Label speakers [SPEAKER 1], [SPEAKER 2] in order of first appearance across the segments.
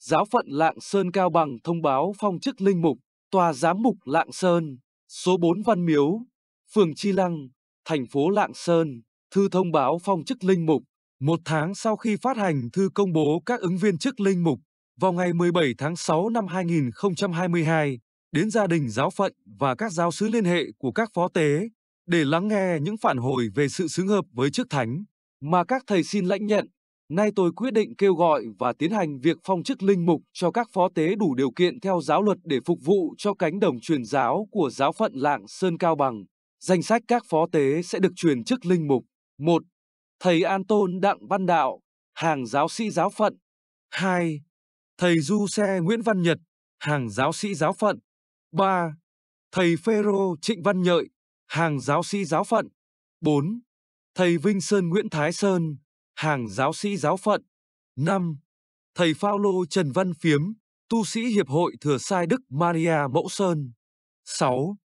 [SPEAKER 1] giáo phận Lạng Sơn Cao Bằng thông báo phong chức linh mục, tòa giám mục Lạng Sơn, số 4 Văn Miếu, phường Chi Lăng, thành phố Lạng Sơn, thư thông báo phong chức linh mục. Một tháng sau khi phát hành thư công bố các ứng viên chức linh mục, vào ngày 17 tháng 6 năm 2022, đến gia đình giáo phận và các giáo sứ liên hệ của các phó tế để lắng nghe những phản hồi về sự xứng hợp với chức thánh mà các thầy xin lãnh nhận Nay tôi quyết định kêu gọi và tiến hành việc phong chức linh mục cho các phó tế đủ điều kiện theo giáo luật để phục vụ cho cánh đồng truyền giáo của giáo phận Lạng Sơn Cao Bằng. Danh sách các phó tế sẽ được truyền chức linh mục. 1. Thầy An Tôn Đặng Văn Đạo, hàng giáo sĩ giáo phận. 2. Thầy Du Xe Nguyễn Văn Nhật, hàng giáo sĩ giáo phận. 3. Thầy Phêrô Trịnh Văn Nhợi, hàng giáo sĩ giáo phận. 4. Thầy Vinh Sơn Nguyễn Thái Sơn, hàng giáo sĩ giáo phận. 5. Thầy Phaolô Trần Văn Phiếm, tu sĩ Hiệp hội Thừa Sai Đức Maria Mẫu Sơn. 6.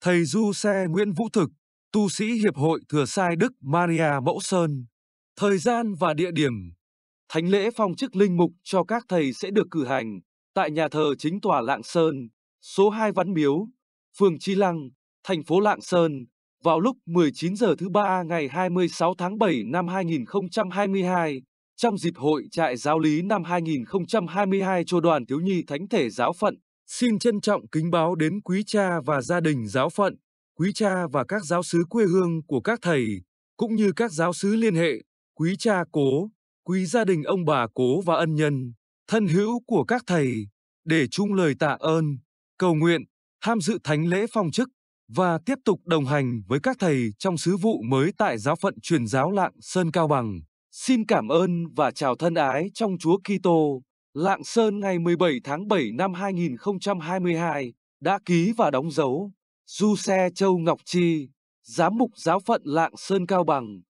[SPEAKER 1] Thầy Du Xe Nguyễn Vũ Thực, tu sĩ Hiệp hội Thừa Sai Đức Maria Mẫu Sơn. Thời gian và địa điểm Thánh lễ phong chức linh mục cho các thầy sẽ được cử hành tại nhà thờ chính tòa Lạng Sơn, số 2 Văn Miếu, phường Chi Lăng, thành phố Lạng Sơn, vào lúc 19 giờ thứ ba ngày 26 tháng 7 năm 2022, trong dịp hội trại giáo lý năm 2022 cho đoàn thiếu nhi thánh thể giáo phận, xin trân trọng kính báo đến quý cha và gia đình giáo phận, quý cha và các giáo sứ quê hương của các thầy, cũng như các giáo sứ liên hệ, quý cha cố, quý gia đình ông bà cố và ân nhân, thân hữu của các thầy, để chung lời tạ ơn, cầu nguyện, tham dự thánh lễ phong chức và tiếp tục đồng hành với các thầy trong sứ vụ mới tại giáo phận truyền giáo Lạng Sơn Cao Bằng. Xin cảm ơn và chào thân ái trong Chúa Kitô. Lạng Sơn ngày 17 tháng 7 năm 2022 đã ký và đóng dấu Du Xe Châu Ngọc Chi, Giám mục giáo phận Lạng Sơn Cao Bằng.